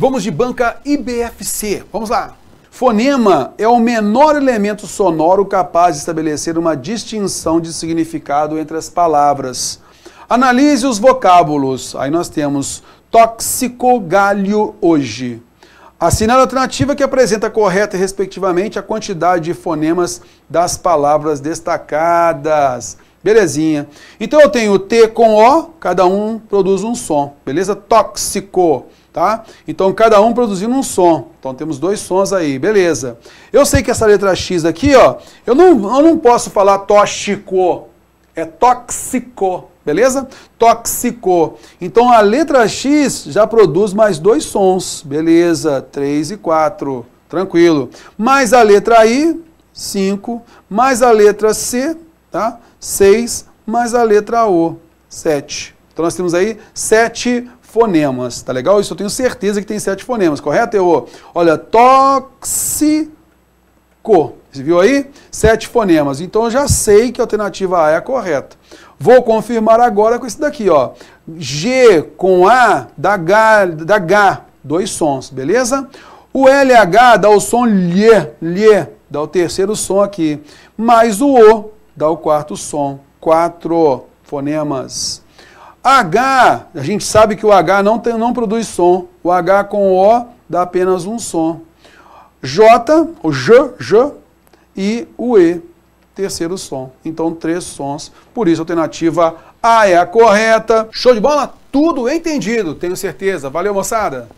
Vamos de banca IBFC. Vamos lá. Fonema é o menor elemento sonoro capaz de estabelecer uma distinção de significado entre as palavras. Analise os vocábulos. Aí nós temos tóxico galho hoje. Assinale a alternativa que apresenta correta respectivamente a quantidade de fonemas das palavras destacadas. Belezinha. Então eu tenho T com O, cada um produz um som. Beleza? Tóxico, tá? Então cada um produzindo um som. Então temos dois sons aí, beleza. Eu sei que essa letra X aqui, ó, eu não, eu não posso falar tóxico. É tóxico, beleza? Tóxico. Então a letra X já produz mais dois sons, beleza? 3 e 4, tranquilo. Mais a letra I, 5, mais a letra C, tá? 6 mais a letra O, 7. Então nós temos aí 7 fonemas, tá legal? Isso eu tenho certeza que tem 7 fonemas, correto, Eô? Olha, tóxico. Você viu aí? 7 fonemas. Então eu já sei que a alternativa A é a correta. Vou confirmar agora com esse daqui, ó. G com A dá H, dá H dois sons, beleza? O LH dá o som lhe, lhe, dá o terceiro som aqui. Mais o O dá o quarto som. Quatro fonemas. H, a gente sabe que o H não, tem, não produz som. O H com O dá apenas um som. J, o J, J e o E, terceiro som. Então, três sons. Por isso, a alternativa A é a correta. Show de bola? Tudo entendido, tenho certeza. Valeu, moçada!